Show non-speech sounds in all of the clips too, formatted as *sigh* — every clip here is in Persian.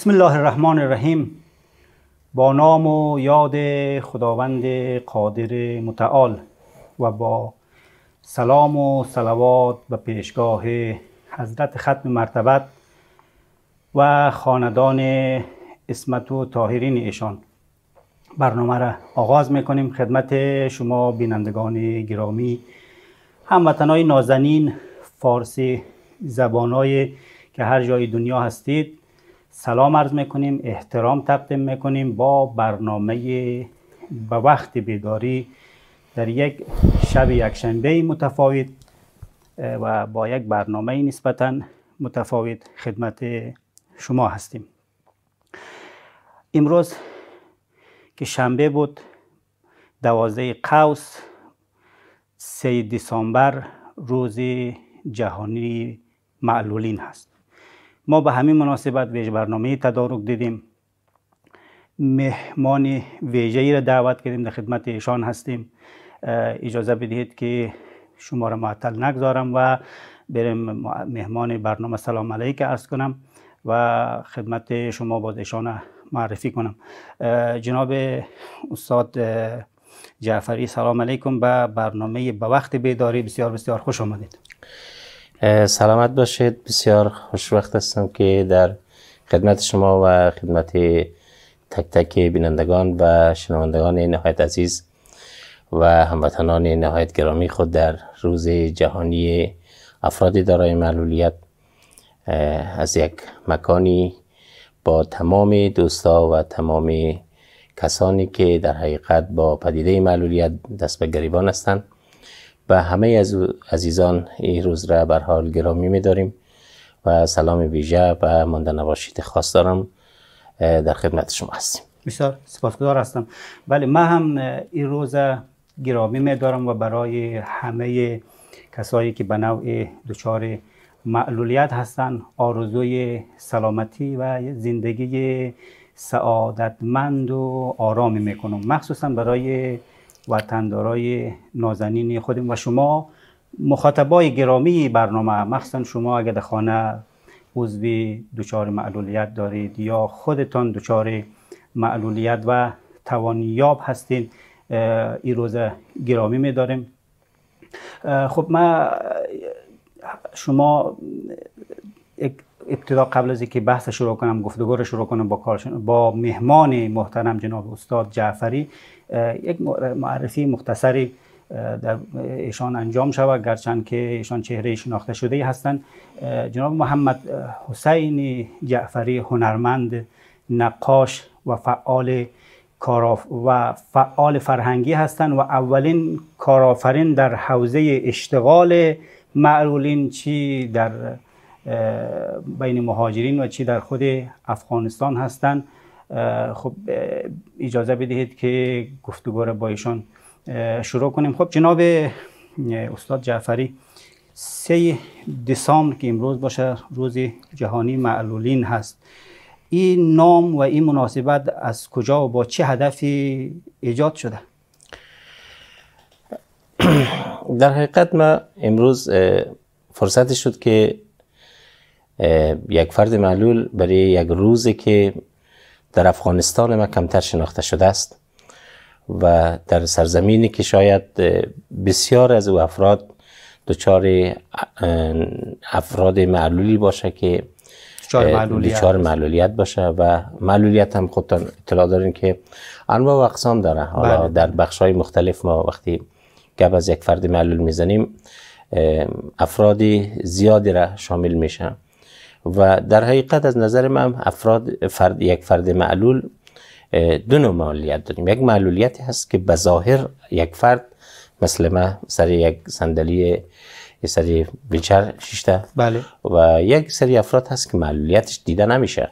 بسم الله الرحمن الرحیم با نام و یاد خداوند قادر متعال و با سلام و سلوات به پیشگاه حضرت ختم مرتبت و خاندان اسمت و تاهرین ایشان برنامه را آغاز میکنیم خدمت شما بینندگان گرامی هموطنهای نازنین فارسی زبانای که هر جای دنیا هستید سلام عرض میکنیم احترام تقدیم میکنیم با برنامه به وقت بیداری در یک شب یکشنبه متفاوت و با یک برنامه نسبتا متفاوت خدمت شما هستیم امروز که شنبه بود دوازده قوس سه دسامبر روز جهانی معلولین هست ما به همین مناسبت ویژه برنامه تدارک دیدیم مهمان ویژه ای را دعوت کردیم در خدمت ایشان هستیم اجازه بدهید که شما را معطل نگذارم و بریم مهمان برنامه سلام علیک ارز کنم و خدمت شما با ایشان معرفی کنم جناب استاد جعفری سلام علیکم به برنامه به وقت بیداری بسیار بسیار خوش آمدید سلامت باشید بسیار خوشوقت هستم که در خدمت شما و خدمت تک تک بینندگان و شنوندگان نهایت عزیز و هموطنان نهایت گرامی خود در روز جهانی افراد دارای معلولیت از یک مکانی با تمام دوستا و تمام کسانی که در حقیقت با پدیده معلولیت دست به گریبان هستند به همه از عزیزان این روز را بر حال گرامی میداریم و سلام ویژه و مانده نواشید خاص دارم در خدمت شما هستیم بسیار سپاسگزار هستم بله من هم این روز گرامی می‌دارم و برای همه کسایی که به نوع دچار معلولیت هستند آرزوی سلامتی و زندگی سعادتمند و آرامی میکنم مخصوصا برای وطندارای نازنین خودم و شما مخاطبای گرامی برنامه مخصوصا شما اگر در خانه عضوی دچار معلولیت دارید یا خودتان دچار معلولیت و توانیاب هستین این روز گرامی می داریم خب ما شما ابتدا قبل از اینکه بحث شروع کنم گفتگو رو شروع کنم با کارشن... با مهمان محترم جناب استاد جعفری یک معرفی مختصری در ایشان انجام شود گرچند که ایشان چهره شناخته شده هستند جناب محمد حسین جعفری هنرمند نقاش و فعال کاراف و فعال فرهنگی هستند و اولین کارآفرین در حوزه اشتغال معلولین چی در بین مهاجرین و چی در خود افغانستان هستند خب اجازه بدهید که گفتگو را با ایشان شروع کنیم خب جناب استاد جعفری سه دسامبر که امروز باشه روز جهانی معلولین هست این نام و این مناسبت از کجا و با چه هدفی ایجاد شده *coughs* در حقیقت ما امروز فرصت شد که یک فرد معلول برای یک روزی که در افغانستان ما کمتر شناخته شده است و در سرزمینی که شاید بسیار از او افراد دچار افراد معلولی باشه که دچار معلولیت باشه و معلولیت هم خودتان اطلاع دارین که انواع و اقسام داره حالا بله. در بخش های مختلف ما وقتی گپ از یک فرد معلول میزنیم افراد زیادی را شامل میشه و در حقیقت از نظر من افراد فرد یک فرد معلول دو نوع معلولیت داریم یک معلولیتی هست که ظاهر یک فرد مثل من سر یک صندلی سری ویلچر شیشته بله. و یک سری افراد هست که معلولیتش دیده نمیشه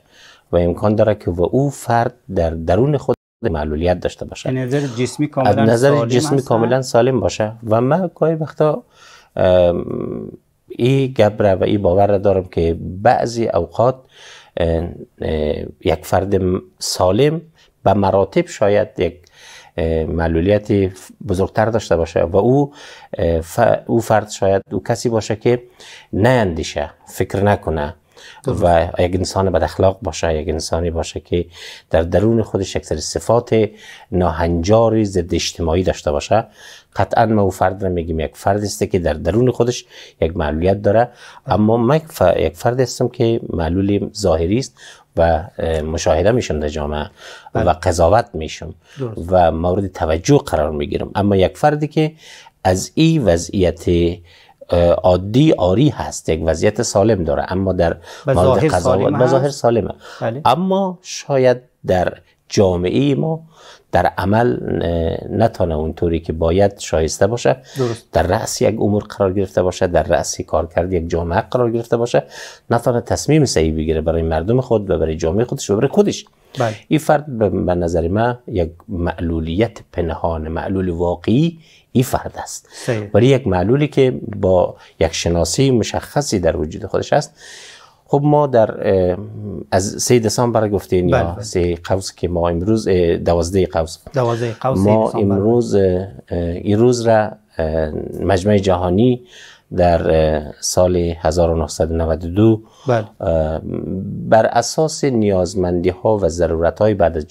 و امکان داره که و او فرد در درون خود معلولیت داشته باشه نظر جسمی کاملا از نظر جسمی کاملا سالم باشه و من گاهی وقتا ای گبره و ای باور دارم که بعضی اوقات یک فرد سالم به مراتب شاید یک معلولیت بزرگتر داشته باشه و او او فرد شاید او کسی باشه که نه اندیشه فکر نکنه و یک انسان بد اخلاق باشه یک انسانی باشه که در درون خودش یک سری صفات ناهنجاری ضد اجتماعی داشته باشه قطعا ما او فرد را میگیم یک فرد است که در درون خودش یک معلولیت داره اما من یک فرد هستم که معلولی ظاهری است و مشاهده میشم در جامعه بله. و قضاوت میشم و مورد توجه قرار میگیرم اما یک فردی که از این وضعیت عادی آری هست یک وضعیت سالم داره اما در مورد قضاوت بظاهر سالمه بله. اما شاید در جامعه ما در عمل نتانه اونطوری که باید شایسته باشه در رأس یک امور قرار گرفته باشه در رأس کار کرد یک جامعه قرار گرفته باشه نتانه تصمیم صحیح بگیره برای مردم خود و برای جامعه خودش و برای خودش بله. این فرد به نظر من یک معلولیت پنهان معلول واقعی این فرد است ولی یک معلولی که با یک شناسی مشخصی در وجود خودش است خب ما در از سه دسامبر گفتین یا بله، بله. قوس که ما امروز دوازده قوس قوس ما امروز این روز را مجمع جهانی در سال 1992 بر اساس نیازمندی ها و ضرورت های بعد از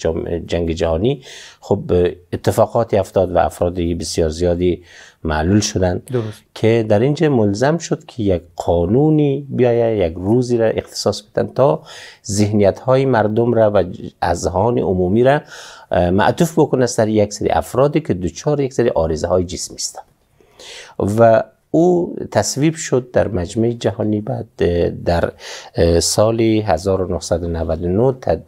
جنگ جهانی خب اتفاقاتی افتاد و افرادی بسیار زیادی معلول شدند که در اینجا ملزم شد که یک قانونی بیاید یک روزی را اختصاص بدن تا ذهنیت های مردم را و اذهان عمومی را معطوف بکنه سر یک سری افرادی که دچار یک سری آرزه های جسمی هستند و او تصویب شد در مجمع جهانی بعد در سال 1999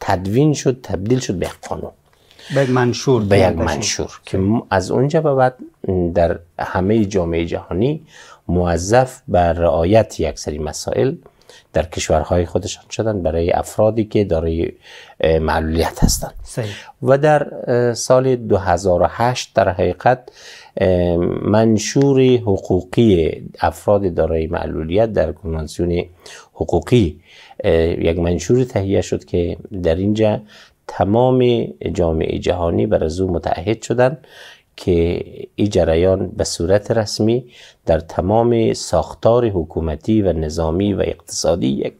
تدوین شد تبدیل شد به قانون به یک منشور به یک منشور که از اونجا به بعد در همه جامعه جهانی موظف بر رعایت یک سری مسائل در کشورهای خودشان شدن برای افرادی که دارای معلولیت هستند و در سال 2008 در حقیقت منشور حقوقی افراد دارای معلولیت در کنوانسیون حقوقی یک منشور تهیه شد که در اینجا تمام جامعه جهانی بر از او متعهد شدند که این جریان به صورت رسمی در تمام ساختار حکومتی و نظامی و اقتصادی یک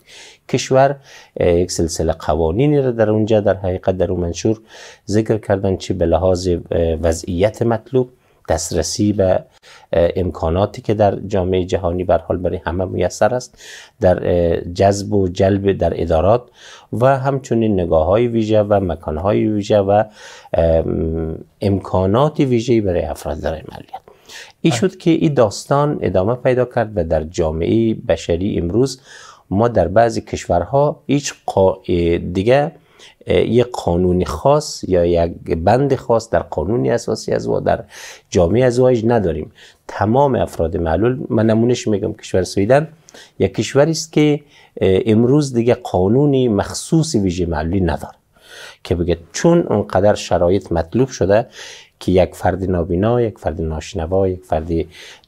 کشور یک سلسله قوانینی را در اونجا در حقیقت در اون منشور ذکر کردن چه به لحاظ وضعیت مطلوب دسترسی به امکاناتی که در جامعه جهانی بر حال برای همه میسر است در جذب و جلب در ادارات و همچنین نگاه های ویژه و مکان های ویژه و امکانات ویژه برای افراد در ملیت این شد که این داستان ادامه پیدا کرد و در جامعه بشری امروز ما در بعضی کشورها هیچ دیگه یک قانونی خاص یا یک بند خاص در قانون اساسی از و در جامعه از نداریم تمام افراد معلول من نمونش میگم کشور سویدن یک کشوری است که امروز دیگه قانونی مخصوص ویژه معلولی نداره که بگه چون اونقدر شرایط مطلوب شده که یک فرد نابینا یک فرد ناشنوا یک فرد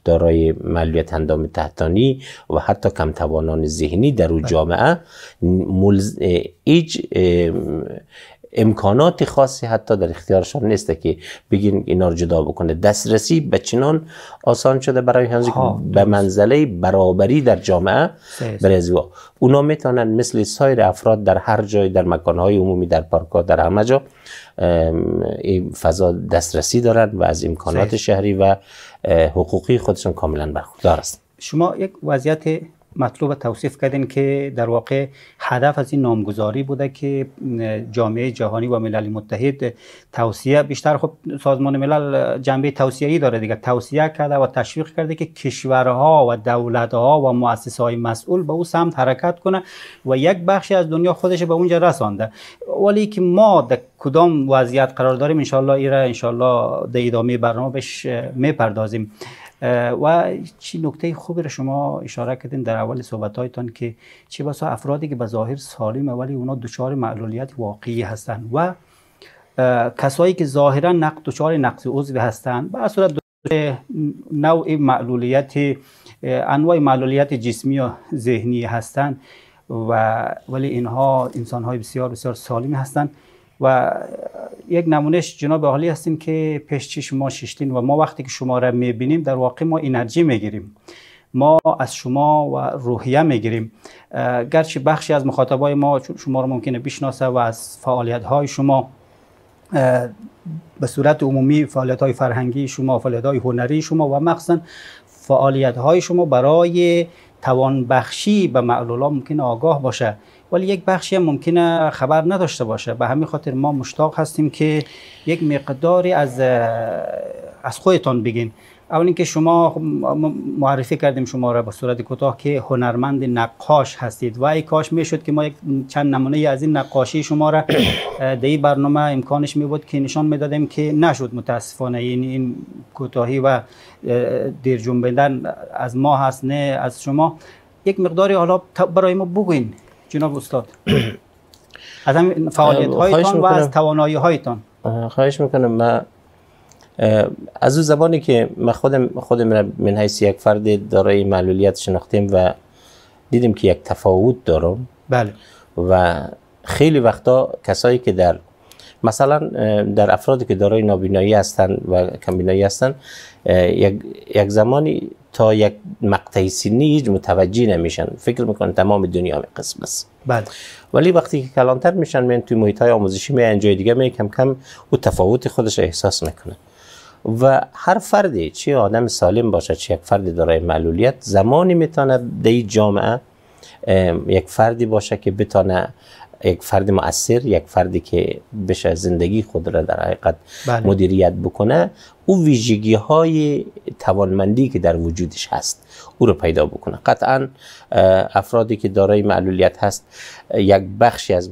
دارای معلولیت اندام تحتانی و حتی کمتوانان ذهنی در او بله. جامعه ملز... امکانات خاصی حتی در اختیارشان نیست که بگین اینا رو جدا بکنه دسترسی به چنان آسان شده برای هنوز به منزله برابری در جامعه برزوا اونا میتونن مثل سایر افراد در هر جای در مکانهای عمومی در پارکا، در همه جا این فضا دسترسی دارن و از امکانات شهری و حقوقی خودشون کاملا برخوردار است شما یک وضعیت مطلوب توصیف کردین که در واقع هدف از این نامگذاری بوده که جامعه جهانی و ملل متحد توصیه بیشتر خب سازمان ملل جنبه ای داره دیگه توصیه کرده و تشویق کرده که کشورها و دولتها و مؤسسه های مسئول به او سمت حرکت کنه و یک بخشی از دنیا خودش به اونجا رسانده ولی که ما در کدام وضعیت قرار داریم انشالله ایره انشالله در ادامه برنامه بهش میپردازیم و چی نکته خوبی را شما اشاره کردین در اول صحبتهایتان که چه بسا افرادی که به ظاهر سالم ولی اونا دچار معلولیت واقعی هستند و کسایی که ظاهرا نقد دچار نقص عضوی هستند به صورت نوع معلولیت انواع معلولیت جسمی و ذهنی هستند و ولی اینها انسان های بسیار بسیار سالمی هستند و یک نمونهش جناب عالی هستین که پیش شما ششتین و ما وقتی که شما را میبینیم در واقع ما انرژی میگیریم ما از شما و روحیه میگیریم گرچه بخشی از مخاطبای ما شما رو ممکنه بشناسه و از فعالیت های شما به صورت عمومی فعالیت های فرهنگی شما فعالیت های هنری شما و مخصوصا فعالیت های شما برای توانبخشی به معلولا ممکن آگاه باشه ولی یک بخشی ممکنه خبر نداشته باشه به همین خاطر ما مشتاق هستیم که یک مقداری از از خودتان بگین اول اینکه شما خب معرفی کردیم شما را به صورت کوتاه که هنرمند نقاش هستید و ای کاش میشد که ما چند نمونه از این نقاشی شما را در این برنامه امکانش می بود که نشان میدادیم که نشد متاسفانه این این کوتاهی و دیر جنبیدن از ما هست نه از شما یک مقداری حالا برای ما بگوین جناب استاد از هم فعالیت هایتان و از توانایی هایتان خواهش میکنم من از اون زبانی که من خودم خودم را من حیث یک فرد دارای معلولیت شناختیم و دیدیم که یک تفاوت دارم بله و خیلی وقتا کسایی که در مثلا در افرادی که دارای نابینایی هستند و کمبینایی هستند یک،, یک زمانی تا یک مقطعی سینی هیچ متوجه نمیشن فکر میکنن تمام دنیا می قسم است بله. ولی وقتی که کلانتر میشن من توی محیط های آموزشی می جای دیگه می کم کم او تفاوت خودش احساس میکنه و هر فردی چه آدم سالم باشه چه یک فردی دارای معلولیت زمانی میتونه در جامعه یک فردی باشه که بتانه یک فرد مؤثر یک فردی که بشه زندگی خود را در حقیقت بله. مدیریت بکنه او ویژگی های توانمندی که در وجودش هست او رو پیدا بکنه قطعا افرادی که دارای معلولیت هست یک بخشی از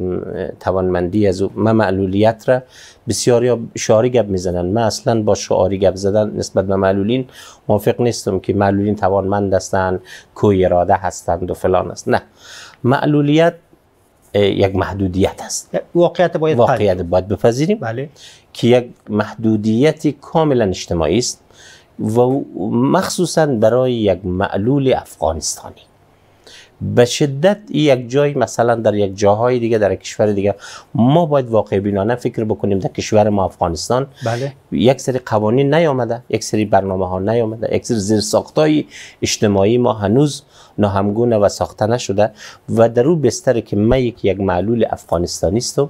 توانمندی از او من معلولیت را بسیاری شعاری گب میزنن من اصلا با شعاری گب زدن نسبت به معلولین موافق نیستم که معلولین توانمند هستند کوی اراده هستند و فلان است نه معلولیت یک محدودیت است واقعیت باید واقعیت بپذیریم بله. که یک محدودیت کاملا اجتماعی است و مخصوصا برای یک معلول افغانستانی به شدت یک جای مثلا در یک جاهای دیگه در کشور دیگه ما باید واقع بینانه فکر بکنیم در کشور ما افغانستان بله. یک سری قوانین نیامده یک سری برنامه ها نیامده یک سری زیر ساختای اجتماعی ما هنوز ناهمگونه و ساخته نشده و در او بستر که من یک یک معلول افغانستانیستم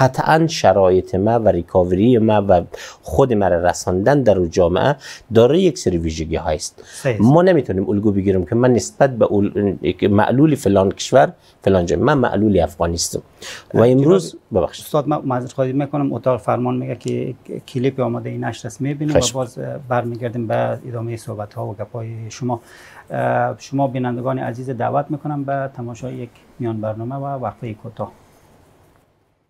قطعا شرایط ما و ریکاوری ما و خود مرا رساندن در او جامعه داره یک سری ویژگی هایست ما نمیتونیم الگو بگیریم که من نسبت به اول... معلول فلان کشور فلان جا. من معلول افغانستم و امروز ببخشید استاد من معذرت خواهی میکنم اتاق فرمان میگه که کلیپ آماده این نشر است میبینیم و باز برمیگردیم به ادامه صحبت ها و های شما شما بینندگان عزیز دعوت میکنم به تماشای یک میان برنامه و وقفه کوتاه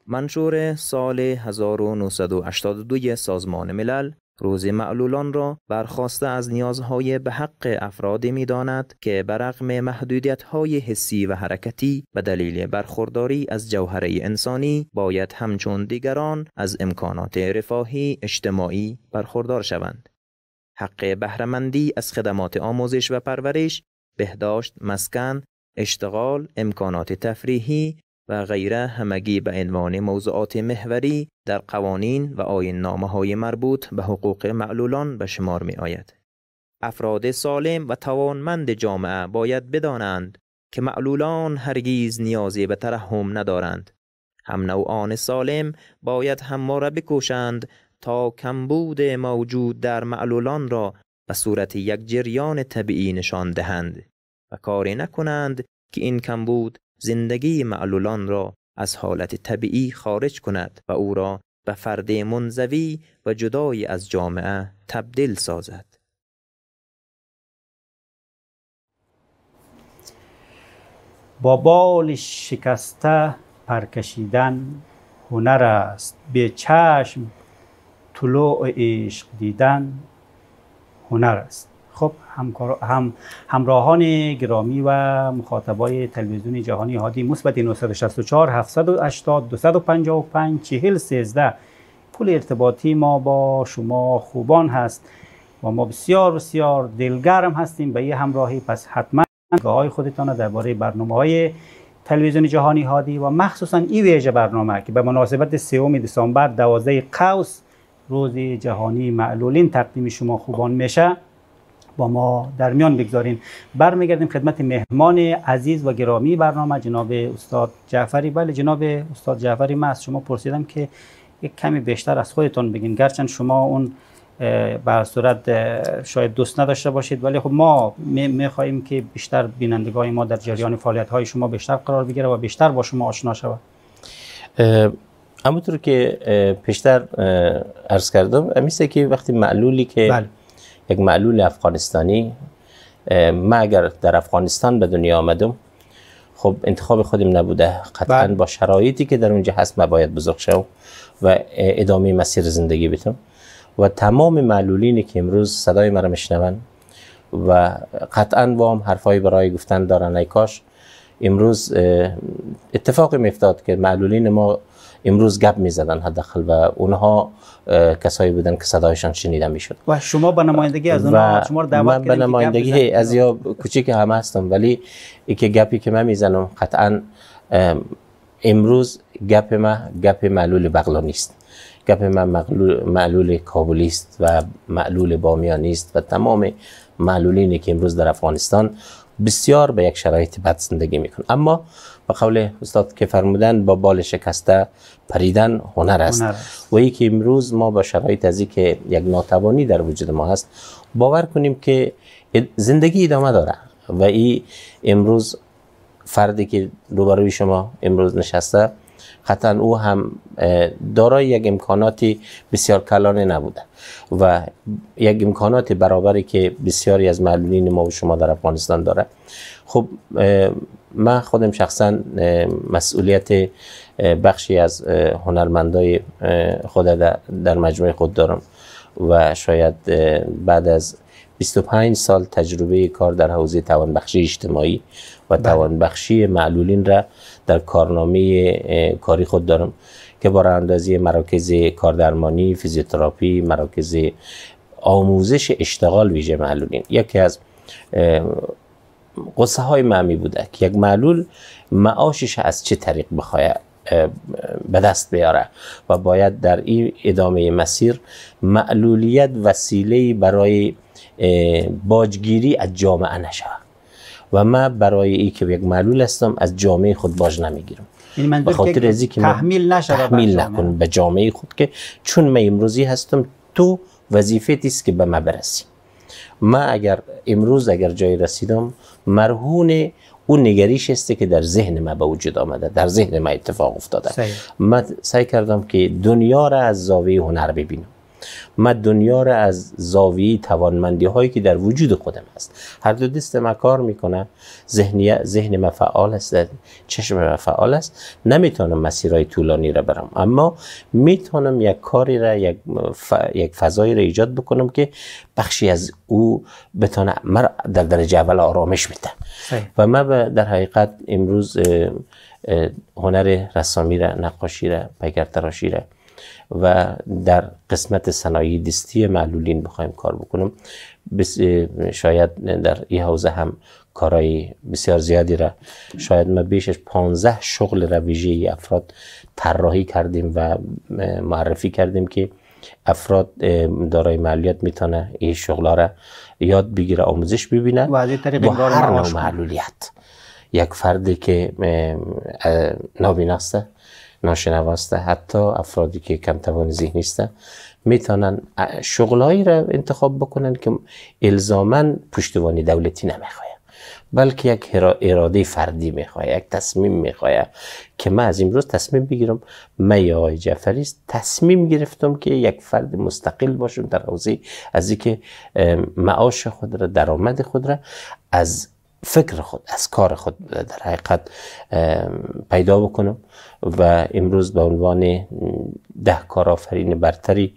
منشور سال 1982 سازمان ملل روز معلولان را برخواسته از نیازهای به حق افرادی می داند که برغم محدودیت های حسی و حرکتی به دلیل برخورداری از جوهره انسانی باید همچون دیگران از امکانات رفاهی اجتماعی برخوردار شوند. حق بهرهمندی از خدمات آموزش و پرورش، بهداشت، مسکن، اشتغال، امکانات تفریحی، و غیره همگی به عنوان موضوعات محوری در قوانین و آین نامه های مربوط به حقوق معلولان به شمار می آید. افراد سالم و توانمند جامعه باید بدانند که معلولان هرگیز نیازی به ترحم ندارند. هم نوعان سالم باید را بکوشند تا کمبود موجود در معلولان را به صورت یک جریان طبیعی نشان دهند و کاری نکنند که این کمبود زندگی معلولان را از حالت طبیعی خارج کند و او را به فرد منزوی و جدای از جامعه تبدیل سازد با بال شکسته پرکشیدن هنر است به چشم طلوع عشق دیدن هنر است خب همکار هم همراهان گرامی و مخاطبای تلویزیون جهانی هادی مثبت 964 780 255 40 13 پول ارتباطی ما با شما خوبان هست و ما بسیار بسیار دلگرم هستیم به این همراهی پس حتما گاهی خودتان درباره برنامه های تلویزیون جهانی هادی و مخصوصا این ویژه برنامه که به مناسبت 3 دسامبر 12 قوس روز جهانی معلولین تقدیم شما خوبان میشه با ما در میان بگذارین برمیگردیم خدمت مهمان عزیز و گرامی برنامه جناب استاد جعفری بله جناب استاد جعفری من از شما پرسیدم که یک کمی بیشتر از خودتون بگین گرچند شما اون بر صورت شاید دوست نداشته باشید ولی خب ما میخواهیم که بیشتر بینندگان ما در جریان فعالیت های شما بیشتر قرار بگیره و بیشتر با شما آشنا شود همونطور که پیشتر عرض کردم امیسته که وقتی معلولی که بله. یک معلول افغانستانی ما اگر در افغانستان به دنیا آمدم خب انتخاب خودم نبوده قطعا بله. با شرایطی که در اونجا هست ما باید بزرگ شو و ادامه مسیر زندگی بتم و تمام معلولینی که امروز صدای مرا میشنون و قطعا با هم حرفایی برای گفتن دارن ای کاش امروز اتفاقی میفتاد که معلولین ما امروز گپ میزدن حداقل و اونها کسایی بودن که صدایشان شنیده میشد و شما به نمایندگی از اونها شما رو دعوت من به نمایندگی از یا کوچیک هم هستم ولی اینکه گپی که من میزنم قطعا امروز گپ ما گپ معلول بغلانی نیست گپ من معلول, معلول کابلی است و معلول بامیانی است و تمام معلولینی که امروز در افغانستان بسیار به یک شرایط بد زندگی میکنن اما به قول استاد که فرمودن با بال شکسته پریدن هنر است, و ای که امروز ما با شرایط از که یک ناتوانی در وجود ما هست باور کنیم که زندگی ادامه داره و ای امروز فردی که روبروی شما امروز نشسته قطعا او هم دارای یک امکاناتی بسیار کلانه نبوده و یک امکانات برابری که بسیاری از معلولین ما و شما در افغانستان داره خب من خودم شخصا مسئولیت بخشی از هنرمندای خود در مجموعه خود دارم و شاید بعد از 25 سال تجربه کار در حوزه توانبخشی اجتماعی و بله. توانبخشی معلولین را در کارنامه کاری خود دارم که با اندازی مراکز کاردرمانی، فیزیوتراپی، مراکز آموزش اشتغال ویژه معلولین یکی از قصه های معمی بوده که یک معلول معاشش از چه طریق بخواید به دست بیاره و باید در این ادامه مسیر معلولیت وسیله برای باجگیری از جامعه نشود و من برای ای که یک معلول هستم از جامعه خود باج نمیگیرم یعنی به خاطر از که تحمیل نشه نکن به جامعه خود که چون من امروزی هستم تو وظیفه است که به من برسی من اگر امروز اگر جای رسیدم مرهون اون نگریش است که در ذهن ما به وجود آمده در ذهن ما اتفاق افتاده من سعی کردم که دنیا را از زاویه هنر ببینم من دنیا را از زاویه توانمندی هایی که در وجود خودم هست هر دو دست ما کار میکنه ذهن ذهن فعال است چشم من فعال است نمیتونم مسیرهای طولانی را برم اما میتونم یک کاری را یک, فضایی را ایجاد بکنم که بخشی از او بتونه مرا در درجه اول آرامش میده و من در حقیقت امروز هنر رسامی را نقاشی را پیکر تراشی را و در قسمت صنایع دستی معلولین بخوایم کار بکنیم شاید در این حوزه هم کارهای بسیار زیادی را شاید ما بیشش 15 شغل را ویژه افراد طراحی کردیم و معرفی کردیم که افراد دارای معلولیت میتونه این شغل‌ها را یاد بگیره آموزش ببینه و با هر نوع معلولیت یک فردی که نابیناست ناشنواسته حتی افرادی که کم توان ذهنی هستند میتونن شغلهایی را انتخاب بکنن که الزاما پشتوانی دولتی نمیخواه بلکه یک اراده فردی میخواه یک تصمیم میخواه که من از امروز تصمیم بگیرم من یا آقای جعفری تصمیم گرفتم که یک فرد مستقل باشم در حوزه از اینکه معاش خود را درآمد خود را از فکر خود از کار خود در حقیقت پیدا بکنم و امروز به عنوان ده کارآفرین برتری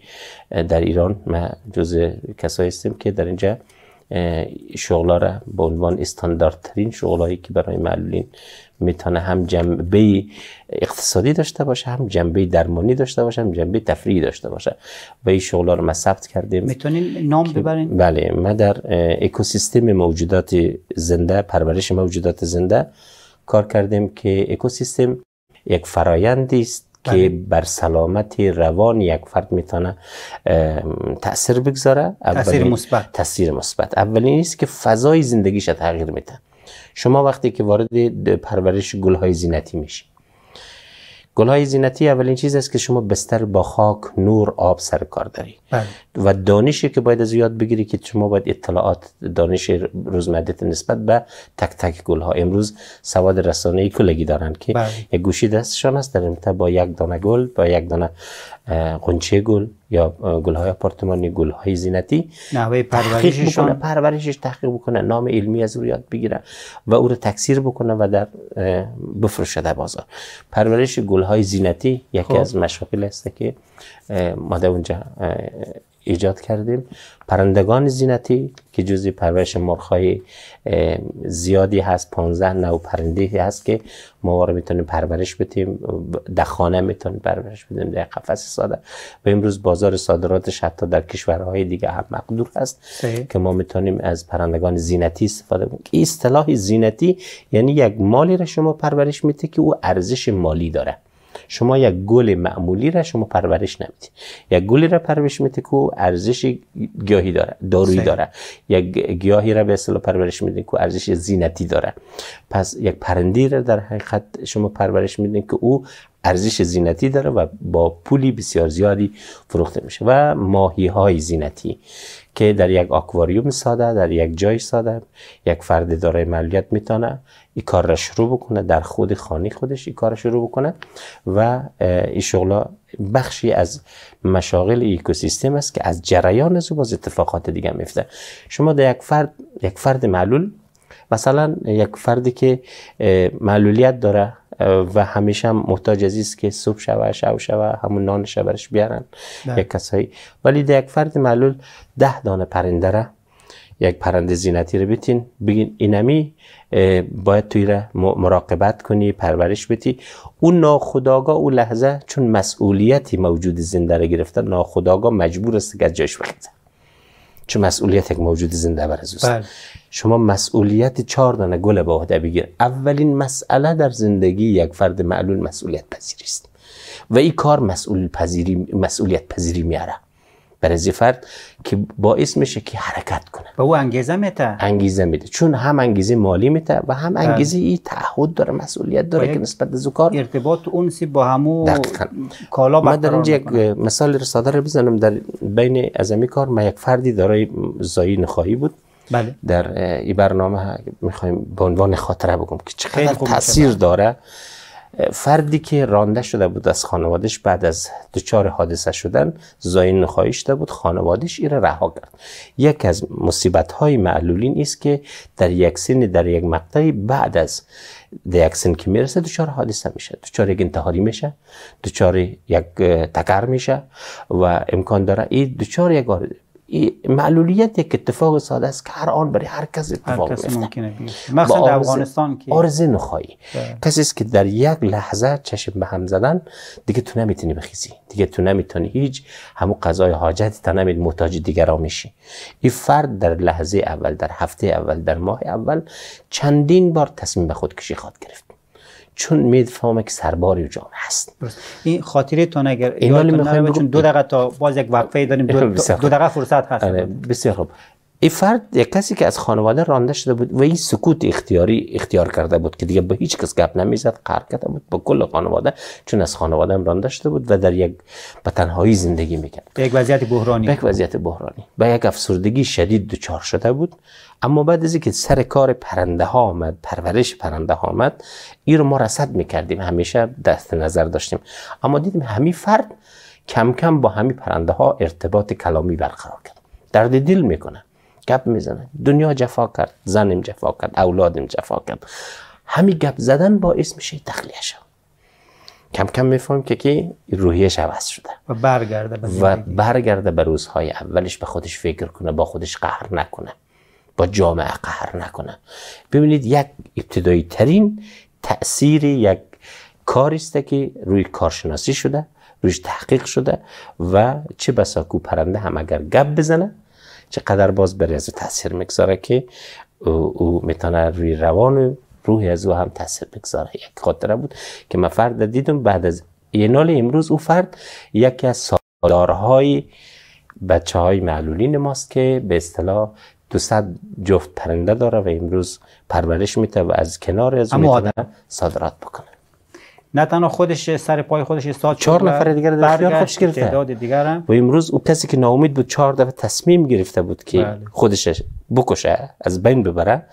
در ایران من جز کسایی هستیم که در اینجا شغلا را به عنوان استانداردترین شغلایی که برای معلولین میتونه هم جنبه اقتصادی داشته باشه هم جنبه درمانی داشته باشه هم جنبه تفریحی داشته باشه و این شغلا رو ما ثبت کردیم میتونین نام ببرین بله ما در اکوسیستم موجودات زنده پرورش موجودات زنده کار کردیم که اکوسیستم یک فرایندی است که بله. بر سلامت روان یک فرد میتونه تاثیر بگذاره تاثیر مثبت تاثیر مثبت اولین نیست که فضای زندگیش تغییر میده شما وقتی که وارد پرورش های زینتی میشی های زینتی اولین چیز است که شما بستر با خاک نور آب سر کار داری بله. و دانشی که باید از یاد بگیری که شما باید اطلاعات دانش روزمدت نسبت به تک تک ها امروز سواد رسانه ای کلگی دارن که بله. یک گوشی دستشان است در با یک دانه گل با یک دانه قنچه گل یا گل های آپارتمانی گل های زینتی نحوه پرورشش پرورشش تحقیق بکنه نام علمی از او یاد بگیره و او رو تکثیر بکنه و در بفروشه در بازار پرورش گل های زینتی یکی خب. از مشاغل هست که ما اونجا ایجاد کردیم پرندگان زینتی که جزی پرورش مرخای زیادی هست 15 نو پرنده هست که ما رو میتونیم پرورش بدیم در خانه میتونیم پرورش بدیم در قفس ساده و امروز بازار صادراتش حتی در کشورهای دیگه هم مقدور هست که ما میتونیم از پرندگان زینتی استفاده کنیم این اصطلاح زینتی یعنی یک مالی را شما پرورش میده که او ارزش مالی داره شما یک گل معمولی را شما پرورش نمیدید یک گلی را پرورش میده که ارزش گیاهی داره دارویی داره یک گیاهی را به اصطلاح پرورش میده که ارزش زینتی داره پس یک پرنده را در حقیقت شما پرورش میدید که او ارزش زینتی داره و با پولی بسیار زیادی فروخته میشه و ماهی های زینتی که در یک آکواریوم ساده در یک جای ساده یک فرد دارای معلولیت میتونه این کار را شروع بکنه در خود خانه خودش این کار را شروع بکنه و این شغلا بخشی از مشاغل ایکوسیستم است که از جریان از باز اتفاقات دیگه میفته شما در یک فرد یک فرد معلول مثلا یک فردی که معلولیت داره و همیشه هم محتاج از است که صبح شوه شب شوه همون نان برش بیارن یک کسایی ولی در یک فرد معلول ده دانه پرنده یک پرنده زینتی رو بتین بگین اینمی باید توی را مراقبت کنی پرورش بتی اون ناخداغا او لحظه چون مسئولیتی موجود زنده رو گرفتن ناخداغا مجبور است که از چون مسئولیت یک موجود زنده بر از بله. شما مسئولیت چهار دانه گل به بگیر اولین مسئله در زندگی یک فرد معلول مسئولیت پذیری است و این کار مسئول پذیری مسئولیت پذیری میاره برای فرد که باعث میشه که حرکت کنه و او انگیزه میده انگیزه میده چون هم انگیزه مالی میده و هم بله. انگیزه ای تعهد داره مسئولیت داره که نسبت به کار ارتباط سی با همو دقیقاً. کالا من در اینجا یک مثال رو بزنم در بین ازمی کار ما یک فردی دارای زایی نخواهی بود بله. در این برنامه میخوایم به عنوان خاطره بگم که چقدر تاثیر داره فردی که رانده شده بود از خانوادش بعد از دچار حادثه شدن زاین نخواهی شده بود خانوادش ایره رها کرد یک از مصیبت های معلولین است که در یک سن در یک مقطعی بعد از در یک سن که میرسه دچار حادثه میشه دچار یک انتحاری میشه دوچار یک تکر میشه و امکان داره این دچار یک معلولیت یک اتفاق ساده است که هر آن برای هر کس اتفاق میفته مثلا در افغانستان که آرزه نخواهی بله. کسی است که در یک لحظه چشم به هم زدن دیگه تو نمیتونی بخیزی دیگه تو نمیتونی هیچ همون قضای حاجت تا نمید محتاج دیگران میشی این فرد در لحظه اول در هفته اول در ماه اول چندین بار تصمیم به خودکشی خواد گرفت چون میفهمه که سرباری جامعه هست. این خاطره تون اگر یادتون نره چون دو دقیقه تا باز یک وقفه داریم دو, دو دقیقه فرصت هست آره، بسیار خوب این فرد یک کسی که از خانواده رانده شده بود و این سکوت اختیاری اختیار کرده بود که دیگه به هیچ کس گپ نمیزد قهر کرده بود با کل خانواده چون از خانواده هم رانده شده بود و در یک به تنهایی زندگی میکرد به یک وضعیت بحرانی به یک وضعیت بحرانی به یک افسردگی شدید دچار شده بود اما بعد از اینکه سر کار پرنده ها آمد پرورش پرنده ها آمد این رو ما رصد میکردیم همیشه دست نظر داشتیم اما دیدیم همین فرد کم کم با همین پرنده ها ارتباط کلامی برقرار کرد درد دل میکنه گپ میزنه دنیا جفا کرد زنم جفا کرد اولادم جفا کرد همین گپ زدن باعث میشه تخلیه شد کم کم میفهم که کی روحیش عوض شده و برگرده به و برگرده به روزهای اولش به خودش فکر کنه با خودش قهر نکنه با جامعه قهر نکنه ببینید یک ابتدایی ترین تاثیر یک کاریسته است که روی کارشناسی شده رویش تحقیق شده و چه بسا کو پرنده هم اگر گپ بزنه چقدر باز بر از تاثیر میگذاره که او, او میتونه روی روان و روح از او هم تاثیر بگذاره یک خاطره بود که من فرد دیدم بعد از ینال امروز او فرد یکی از سالارهای بچه های معلولین ماست که به اصطلاح 200 جفت پرنده داره و امروز پرورش میته و از کنار از میتونه صادرات بکنه نه تنها خودش سر پای خودش استاد چهار نفر دیگر در اختیار خودش گرفته دیگر هم و امروز او کسی که ناامید بود چهار دفعه تصمیم گرفته بود که بله. خودش بکشه از بین ببره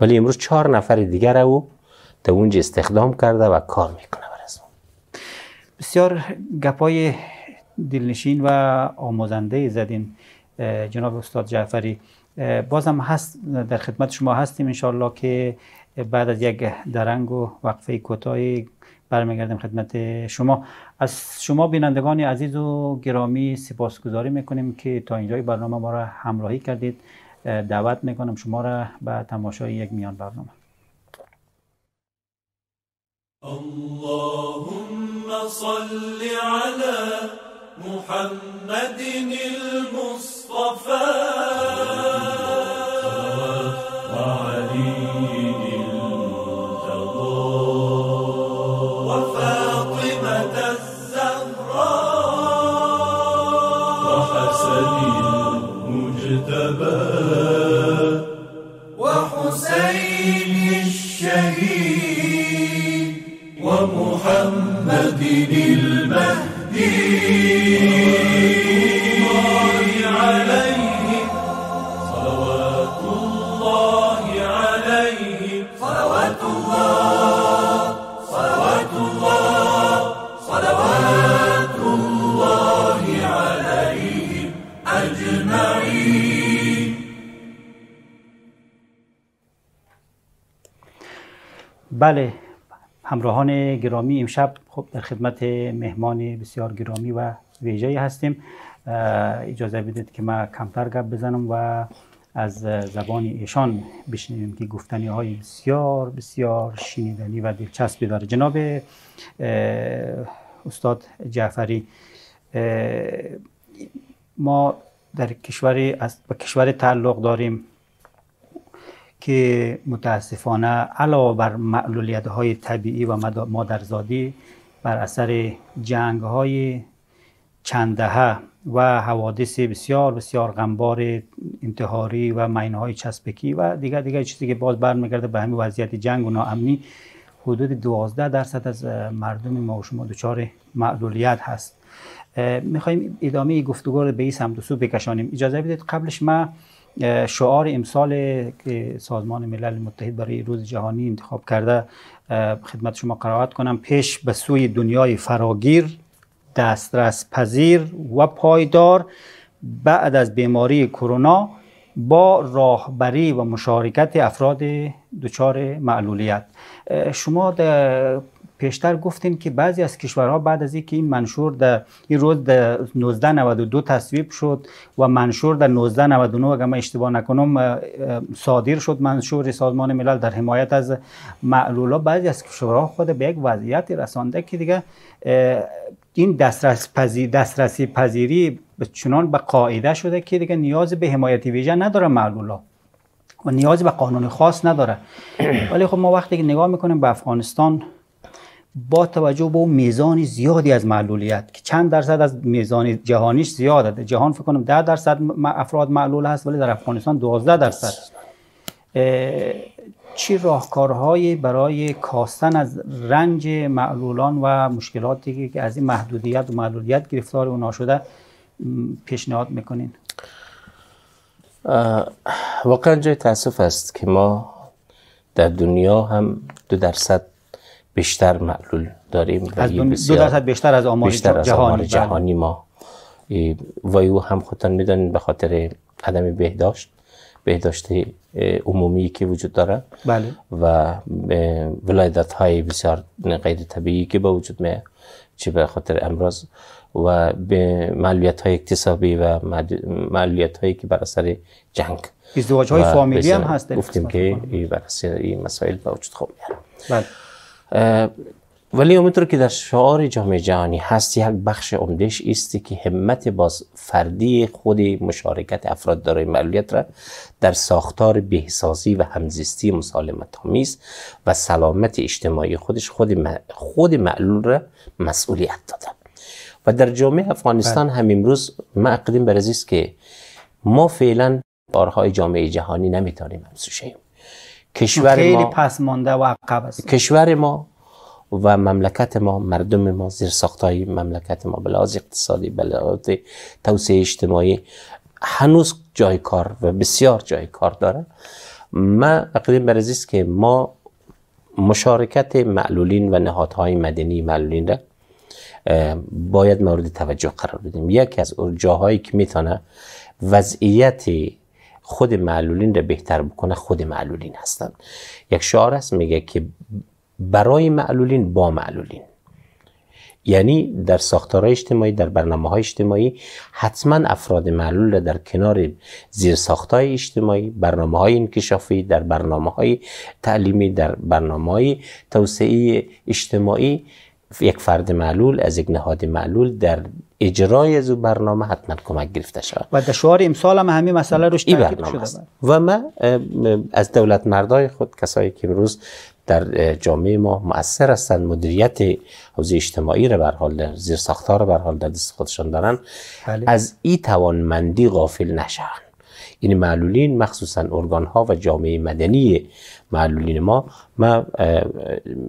ولی امروز چهار نفر دیگر او تا اونجا استخدام کرده و کار میکنه بر بسیار گپای دلنشین و آموزنده زدین جناب استاد جعفری بازم هست در خدمت شما هستیم انشالله که بعد از یک درنگ و وقفه کوتاهی برمیگردیم خدمت شما از شما بینندگان عزیز و گرامی سپاسگزاری میکنیم که تا اینجای برنامه ما را همراهی کردید دعوت میکنم شما را به تماشای یک میان برنامه اللهم صل علی محمد المصطفی المهدي الله عليه صلوات الله عليه صلوات الله صلوات الله صلوات الله عليه أجمعين بله همراهان گرامی امشب خب در خدمت مهمان بسیار گرامی و ویژه هستیم اجازه بدید که من کمتر گپ بزنم و از زبان ایشان بشنیم که گفتنی های بسیار بسیار شنیدنی و دلچسبی داره جناب استاد جعفری ما در کشوری از به کشور تعلق داریم که متاسفانه علاوه بر معلولیت های طبیعی و مادرزادی بر اثر جنگ های چند و حوادث بسیار بسیار غمبار انتحاری و مینه های چسبکی و دیگر دیگر چیزی که باز برمیگرده به همین وضعیت جنگ و ناامنی حدود 12 درصد از مردم ما و شما دچار معلولیت هست میخوایم ادامه گفتگو رو به این سمت سو بکشانیم اجازه بدید قبلش من شعار امسال که سازمان ملل متحد برای روز جهانی انتخاب کرده خدمت شما قرائت کنم پیش به سوی دنیای فراگیر دسترس پذیر و پایدار بعد از بیماری کرونا با راهبری و مشارکت افراد دچار معلولیت شما در پیشتر گفتین که بعضی از کشورها بعد از اینکه این منشور در این روز در 1992 تصویب شد و منشور در 1999 اگر من اشتباه نکنم صادر شد منشور سازمان ملل در حمایت از معلولا بعضی از کشورها خود به یک وضعیت رسانده که دیگه این دسترس دسترسی پذیری چنان به قاعده شده که دیگه نیاز به حمایت ویژه نداره معلولا و نیاز به قانون خاص نداره *clears throat* ولی خب ما وقتی که نگاه میکنیم به افغانستان با توجه به میزان زیادی از معلولیت که چند درصد از میزان جهانیش زیاده جهان فکر کنم 10 درصد افراد معلول هست ولی در افغانستان 12 درصد چی راهکارهایی برای کاستن از رنج معلولان و مشکلاتی که از این محدودیت و معلولیت گرفتار اونا شده پیشنهاد میکنین واقعا جای تاسف است که ما در دنیا هم دو درصد بیشتر معلول داریم دو درصد بیشتر از آمار بیشتر جهانی, آمار بله. جهانی ما وایو هم خودتان میدانید به خاطر عدم بهداشت بهداشت عمومی که وجود داره بله. و ولایت های بسیار غیر طبیعی که با وجود میه چه به خاطر امراض و به معلویت های و معلویت هایی که بر اثر جنگ ازدواج های فامیلی هم هست گفتیم که بر این مسائل به وجود خوب میاد بله. ولی امیدوار که در شعار جامعه جهانی هست یک بخش عمدهش است که همت باز فردی خود مشارکت افراد دارای معلولیت را در ساختار بهسازی و همزیستی مسالمت آمیز و سلامت اجتماعی خودش خود, خود معلول را مسئولیت داده و در جامعه افغانستان بله. هم امروز من اقدیم بر که ما فعلا بارهای جامعه جهانی نمیتونیم همسوشیم کشور خیلی ما پس مانده و عقب است کشور ما و مملکت ما مردم ما زیر ساختای مملکت ما بلاز اقتصادی بلاز توسعه اجتماعی هنوز جای کار و بسیار جای کار داره من اقدیم برزیست که ما مشارکت معلولین و نهادهای مدنی معلولین را باید مورد توجه قرار بدیم یکی از جاهایی که میتونه وضعیت خود معلولین را بهتر بکنه خود معلولین هستند یک شعار هست میگه که برای معلولین با معلولین یعنی در ساختارهای اجتماعی در برنامه های اجتماعی حتما افراد معلول را در کنار زیر ساختای اجتماعی برنامه های انکشافی در برنامه های تعلیمی در برنامه های توسعه اجتماعی یک فرد معلول از یک نهاد معلول در اجرای از برنامه حتما کمک گرفته شود و در شعار امسال هم همین مسئله روش تاکید شده و ما از دولت مردای خود کسایی که امروز در جامعه ما مؤثر هستند مدیریت حوزه اجتماعی رو به حال در زیر ساختار به حال در دست خودشان دارن بله. از این توانمندی غافل نشوند این معلولین مخصوصا ارگان ها و جامعه مدنی معلولین ما ما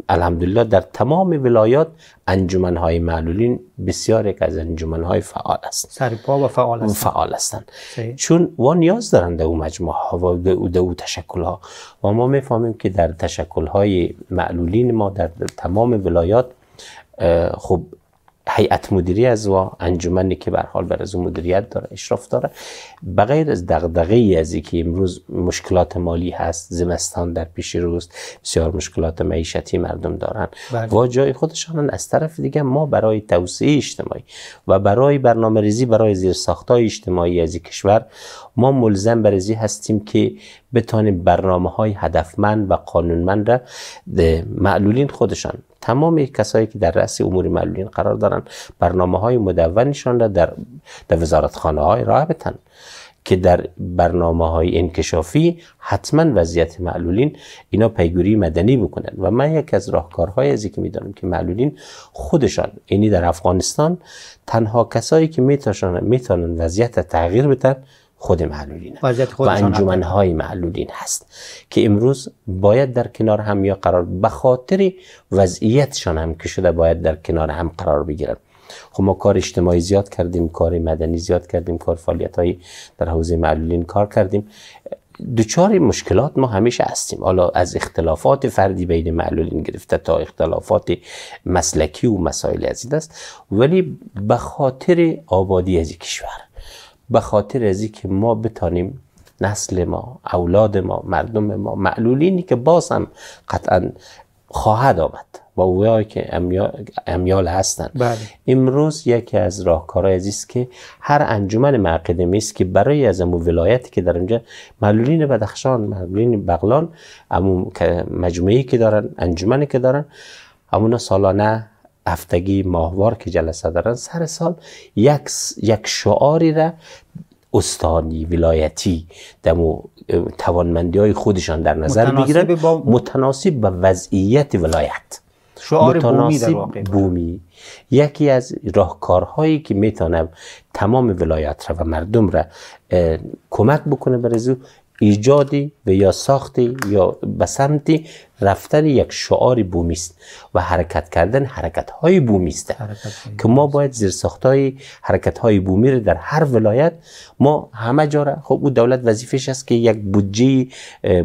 الحمدلله در تمام ولایات انجمنهای معلولین بسیار یک از انجمنهای فعال است سرپا و فعال هستند فعال هستند چون و نیاز دارند در اون مجموعه ها و در او تشکل ها و ما میفهمیم که در تشکل های معلولین ما در تمام ولایات خب هیئت مدیری از و انجمنی که به حال بر از مدیریت داره اشراف داره بغیر از دغدغه ای از که امروز مشکلات مالی هست زمستان در پیش روست بسیار مشکلات معیشتی مردم دارن بله. و جای خودشان از طرف دیگه ما برای توسعه اجتماعی و برای برنامه ریزی برای زیر های اجتماعی از کشور ما ملزم بر هستیم که بتانیم برنامه های هدفمند و قانونمند را معلولین خودشان تمام کسایی که در رأس امور معلولین قرار دارن برنامه های مدونشان را در, در وزارتخانه های راه بتن که در برنامه های انکشافی حتما وضعیت معلولین اینا پیگوری مدنی بکنن و من یکی از راهکارهای ازی که میدانم که معلولین خودشان اینی در افغانستان تنها کسایی که میتونن وضعیت تغییر بتن خود معلولین و انجمن های معلولین هست که امروز باید در کنار هم یا قرار به وضعیتشان هم که شده باید در کنار هم قرار بگیرن خب ما کار اجتماعی زیاد کردیم کار مدنی زیاد کردیم کار فعالیت های در حوزه معلولین کار کردیم دچار مشکلات ما همیشه هستیم حالا از اختلافات فردی بین معلولین گرفته تا اختلافات مسلکی و مسائل از این است ولی به خاطر آبادی از کشور به خاطر از که ما بتانیم نسل ما اولاد ما مردم ما معلولینی که باز هم قطعا خواهد آمد و اوهایی که امیال هستند بله. امروز یکی از راهکارهای است که هر انجمن معقدمی است که برای از امو ولایتی که در اونجا معلولین بدخشان معلولین بغلان امو مجموعی که دارن انجمنی که دارن همونا سالانه هفتگی ماهوار که جلسه دارن سر سال یک, یک شعاری را استانی ولایتی دمو توانمندی های خودشان در نظر بگیرن با... متناسب به وضعیت ولایت شعار بومی یکی از راهکارهایی که میتونم تمام ولایت را و مردم را کمک بکنه برای ایجادی و یا ساختی یا به سمت رفتن یک شعار بومی است و حرکت کردن حرکت های بومی است که ما باید زیر ساخت های حرکت های بومی رو در هر ولایت ما همه جا را خب او دولت وظیفش است که یک بودجه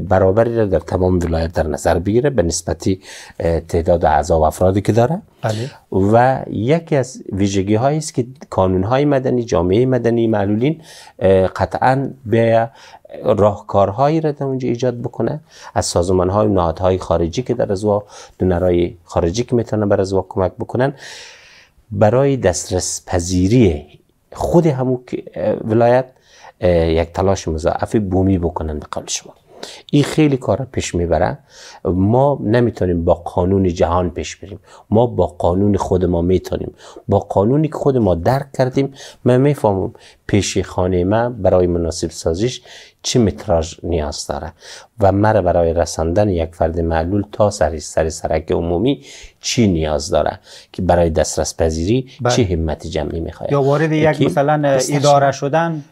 برابری را در تمام ولایت در نظر بگیره به نسبت تعداد اعضا و افرادی که داره بله. و یکی از ویژگی هایی است که کانون های مدنی جامعه مدنی معلولین قطعا به راهکارهایی را در اونجا ایجاد بکنه از سازمان های نهادهای خارجی که در ازوا دونرهای خارجی که میتونن بر ازوا کمک بکنن برای دسترس پذیری خود همون ولایت یک تلاش مضاعف بومی بکنن به قول شما این خیلی کارا پیش میبره. ما نمیتونیم با قانون جهان پیش بریم ما با قانون خود ما میتونیم با قانونی که خود ما درک کردیم من میفهمم پیش خانه ما برای مناسب سازیش چه متراژ نیاز داره و مرا برای رساندن یک فرد معلول تا سر سر سرک عمومی چی نیاز داره که برای دسترس پذیری چه بله. همت جمعی میخواد یا وارد یک مثلا اداره شدن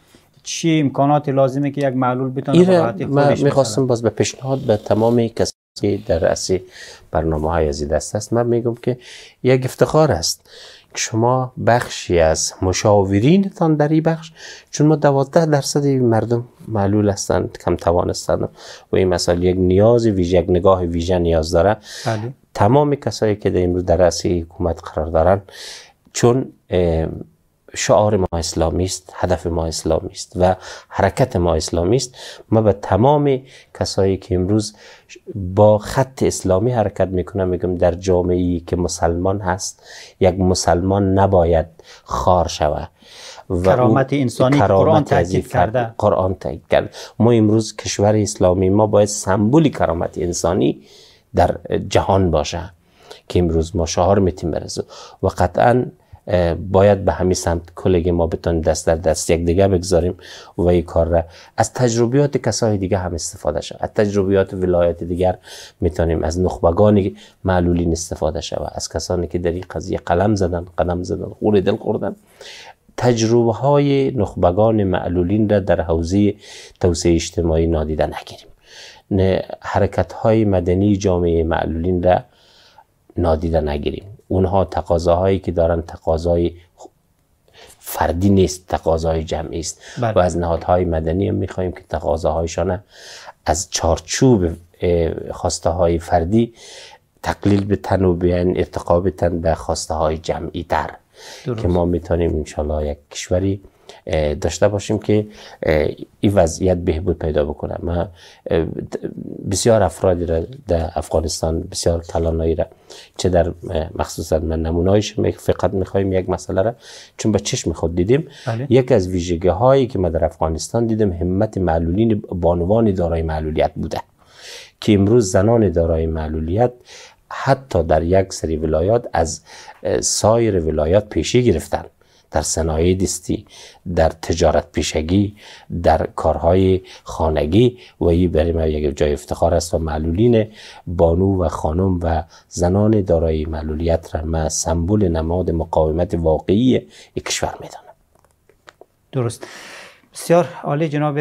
چی امکانات لازمه که یک معلول بتونه من میخواستم باز به پیشنهاد به تمام کسی در رأسی برنامه های از دست است من میگم که یک افتخار است که شما بخشی از مشاورینتان در این بخش چون ما دوازده درصد مردم معلول هستند کم توان هستند و این مثلا یک نیاز ویژه یک نگاه ویژه نیاز داره بله. تمام کسایی که در امروز در رأس حکومت قرار دارن چون شعار ما اسلامی است هدف ما اسلامی است و حرکت ما اسلامی است ما به تمام کسایی که امروز با خط اسلامی حرکت میکنم میگم در جامعه ای که مسلمان هست یک مسلمان نباید خار شود و کرامت انسانی قرآن تاکید کرده قرآن تاکید کرد. ما امروز کشور اسلامی ما باید سمبول کرامت انسانی در جهان باشه که امروز ما شعار میتیم برسه و قطعا باید به همین سمت کلگ ما بتانیم دست در دست یک دیگه بگذاریم و این کار را از تجربیات کسای دیگه هم استفاده شود از تجربیات ولایت دیگر میتونیم از نخبگان معلولین استفاده شود از کسانی که در این قضیه قلم زدن قلم زدن خور دل خوردن تجربه های نخبگان معلولین را در حوزه توسعه اجتماعی نادیده نگیریم حرکت های مدنی جامعه معلولین را نادیده نگیریم اونها تقاضاهایی که دارن تقاضای فردی نیست تقاضای جمعی است بله. و از نهادهای مدنی هم میخواهیم که تقاضاهایشان از چارچوب خواسته های فردی تقلیل به تن و بیان ارتقا به به خواسته های جمعی تر که ما میتونیم انشالله یک کشوری داشته باشیم که این وضعیت بهبود پیدا بکنه ما بسیار افرادی را در افغانستان بسیار تلانایی را چه در مخصوصا من نمونایش فقط میخوایم یک مسئله را چون با چشم خود دیدیم بله. یک از ویژگی هایی که ما در افغانستان دیدم همت معلولین بانوان دارای معلولیت بوده که امروز زنان دارای معلولیت حتی در یک سری ولایات از سایر ولایات پیشی گرفتند در صنایع دستی در تجارت پیشگی در کارهای خانگی و این برای ما یک جای افتخار است و معلولین بانو و خانم و زنان دارای معلولیت را ما سمبول نماد مقاومت واقعی کشور میدانم درست بسیار عالی جناب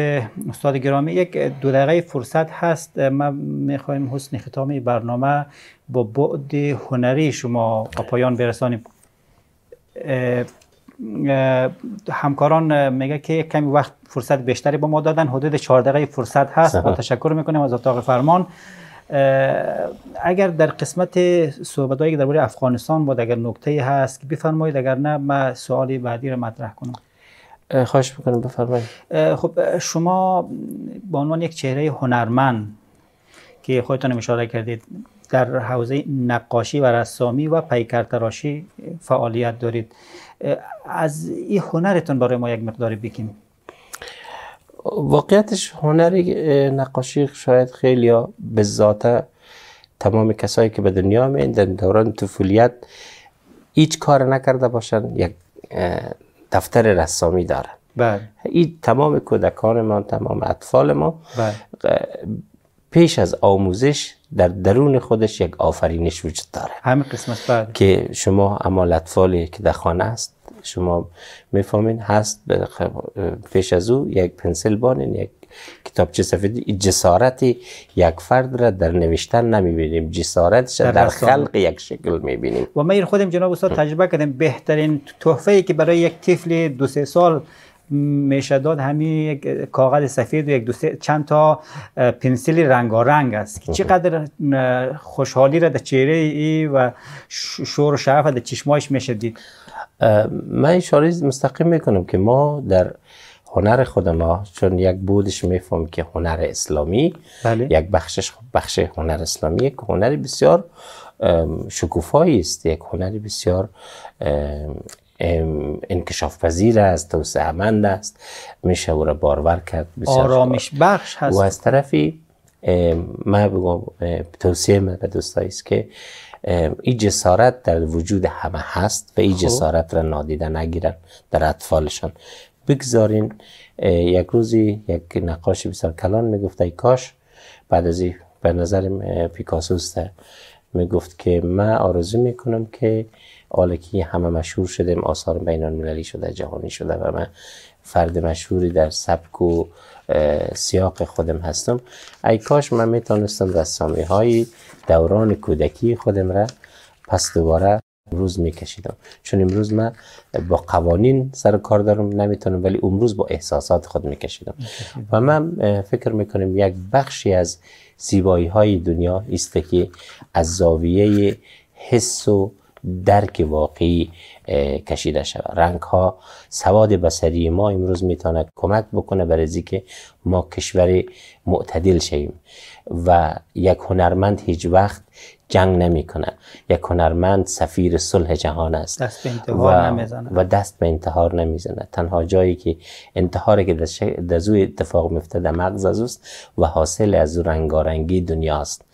استاد گرامی یک دو دقیقه فرصت هست ما میخوایم حسن ختام برنامه با بعد هنری شما پایان برسانیم همکاران میگه که کمی وقت فرصت بیشتری با ما دادن حدود چهار دقیقه فرصت هست تشکر میکنیم از اتاق فرمان اگر در قسمت صحبت که درباره افغانستان بود اگر نکته هست که بفرمایید اگر نه من سوال بعدی رو مطرح کنم خواهش میکنم بفرمایید خب شما به عنوان یک چهره هنرمند که خودتون اشاره کردید در حوزه نقاشی و رسامی و پیکرتراشی فعالیت دارید از این هنرتون برای ما یک مقدار بگیم واقعیتش هنر نقاشی شاید خیلی به ذاته تمام کسایی که به دنیا میان در دوران طفولیت هیچ کار نکرده باشن یک دفتر رسامی دارن بله این تمام کودکان ما تمام اطفال ما بله. پیش از آموزش در درون خودش یک آفرینش وجود داره همین قسمت بعد که شما اما لطفالی که در خانه است شما میفهمین هست پیش از او یک پنسل بانین یک کتابچه سفید جسارت یک فرد را در نوشتن نمیبینیم جسارتش در, در خلق یک شکل میبینیم و ما این خودم جناب استاد تجربه کردیم بهترین تحفه که برای یک طفل دو سه سال داد همین یک کاغذ سفید و یک دو چند تا پنسیل رنگارنگ است که چقدر خوشحالی را در چهره ای و شور و شرف در چشمایش میشه دید من اشاره مستقیم میکنم که ما در هنر خود ما چون یک بودش میفهم که هنر اسلامی بله. یک بخشش بخش هنر اسلامی یک هنر بسیار شکوفایی است یک هنر بسیار انکشاف پذیر است توسعه مند است میشه او را بارور کرد آرامش بخش هست و از طرفی من توصیه من به دوستایی که این جسارت در وجود همه هست و این خب. جسارت را نادیده نگیرن در اطفالشان بگذارین یک روزی یک نقاش بسیار کلان میگفت ای کاش بعد از این به نظر پیکاسوست میگفت که من آرزو میکنم که که همه مشهور شدیم آثار بینان مللی شده جهانی شده و من فرد مشهوری در سبک و سیاق خودم هستم ای کاش من میتونستم رسامی های دوران کودکی خودم را پس دوباره امروز میکشیدم چون امروز من با قوانین سر کار دارم نمیتونم ولی امروز با احساسات خود میکشیدم و من فکر میکنم یک بخشی از زیبایی های دنیا است که از زاویه حس و درک واقعی کشیده شود رنگ ها سواد بسری ما امروز میتونه کمک بکنه برای که ما کشور معتدل شیم و یک هنرمند هیچ وقت جنگ نمی کند یک هنرمند سفیر صلح جهان است دست و, و دست به انتحار نمیزنه. تنها جایی که انتحاری که در, زوی اتفاق میفته در مغز از اوست و حاصل از او رنگارنگی است.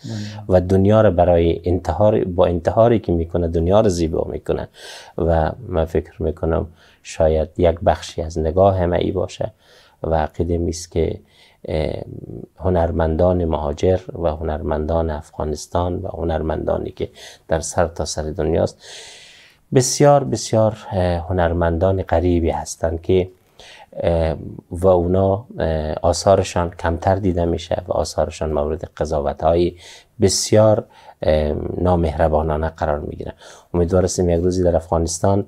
و دنیا را برای انتحار با انتحاری که میکنه دنیا را زیبا میکنه و من فکر میکنم شاید یک بخشی از نگاه همه ای باشه و عقیده است که هنرمندان مهاجر و هنرمندان افغانستان و هنرمندانی که در سر تا سر دنیاست بسیار بسیار هنرمندان قریبی هستند که و اونا آثارشان کمتر دیده میشه و آثارشان مورد قضاوت بسیار نامهربانانه قرار میگیره امیدوار یک روزی در افغانستان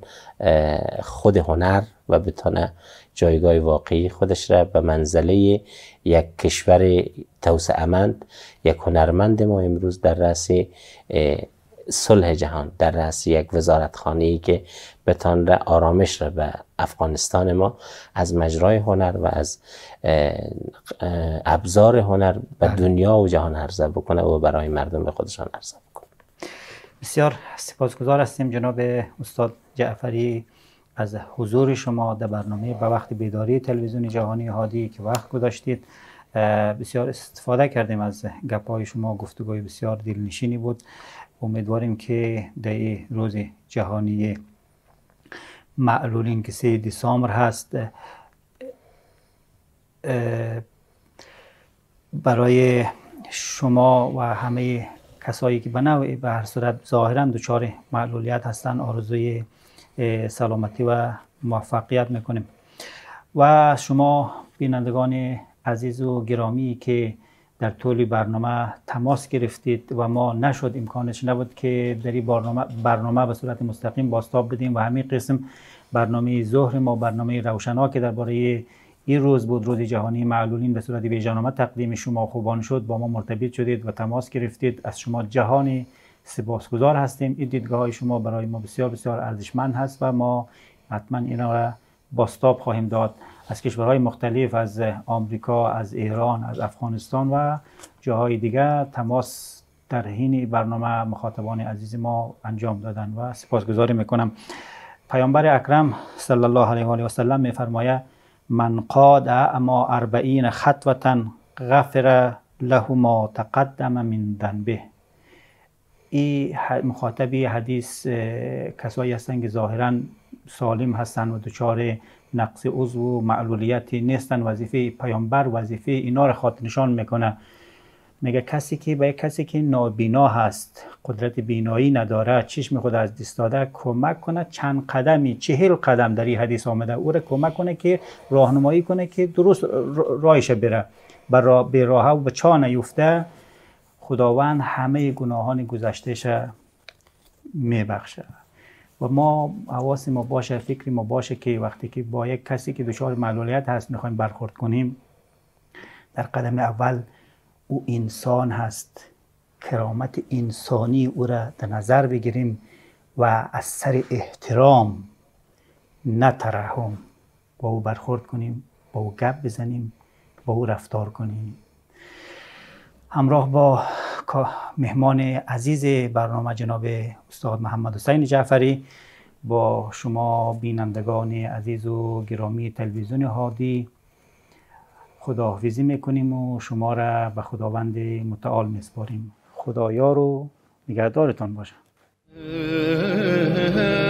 خود هنر و بتانه جایگاه واقعی خودش را به منزله یک کشور توسعه یک هنرمند ما امروز در رأس صلح جهان در رأس یک وزارتخانه ای که به آرامش را به افغانستان ما از مجرای هنر و از ابزار هنر به بله. دنیا و جهان عرضه بکنه و برای مردم به خودشان عرضه بکنه بسیار سپاسگزار هستیم جناب استاد جعفری از حضور شما در برنامه به وقت بیداری تلویزیون جهانی هادی که وقت گذاشتید بسیار استفاده کردیم از گپای شما گفتگوی بسیار دلنشینی بود امیدواریم که در روز جهانی معلولین که 3 دسامبر هست برای شما و همه کسایی که به نوعی به هر صورت ظاهرا دچار معلولیت هستند آرزوی سلامتی و موفقیت میکنیم و شما بینندگان عزیز و گرامی که در طول برنامه تماس گرفتید و ما نشد امکانش نبود که در این برنامه, برنامه به صورت مستقیم باستاب بدیم و همین قسم برنامه ظهر ما برنامه روشنها که درباره این روز بود روز جهانی معلولین به صورت بیجانامه تقدیم شما خوبان شد با ما مرتبط شدید و تماس گرفتید از شما جهانی سپاسگزار هستیم این دیدگاه های شما برای ما بسیار بسیار ارزشمند هست و ما حتما اینا را باستاب خواهیم داد از کشورهای مختلف از آمریکا از ایران از افغانستان و جاهای دیگر تماس در حین برنامه مخاطبان عزیز ما انجام دادن و سپاسگزاری میکنم پیامبر اکرم صلی الله علیه و آله و سلم میفرماید من قاد اما اربعین خطوتا غفر له ما تقدم من ذنبه این مخاطب حدیث کسایی هستند که ظاهرا سالم هستند و دچار نقص عضو و معلولیتی نیستند وظیفه پیامبر وظیفه اینا رو خاطر نشان میکنه میگه کسی که به کسی که نابینا هست قدرت بینایی نداره چشم خود از دست داده کمک کنه چند قدمی چهل قدم در این حدیث آمده او را کمک کنه که راهنمایی کنه که درست رایش بره به راه و به چا نیفته خداوند همه گناهان گذشتهش میبخشه و ما حواس ما باشه فکر ما باشه که وقتی که با یک کسی که دچار معلولیت هست میخوایم برخورد کنیم در قدم اول او انسان هست کرامت انسانی او را در نظر بگیریم و از سر احترام نه با او برخورد کنیم با او گپ بزنیم با او رفتار کنیم همراه با مهمان عزیز برنامه جناب استاد محمد حسین جعفری با شما بینندگان عزیز و گرامی تلویزیون هادی خداحافظی میکنیم و شما را به خداوند متعال میسپاریم خدایا رو نگهدارتان باشه. *laughs*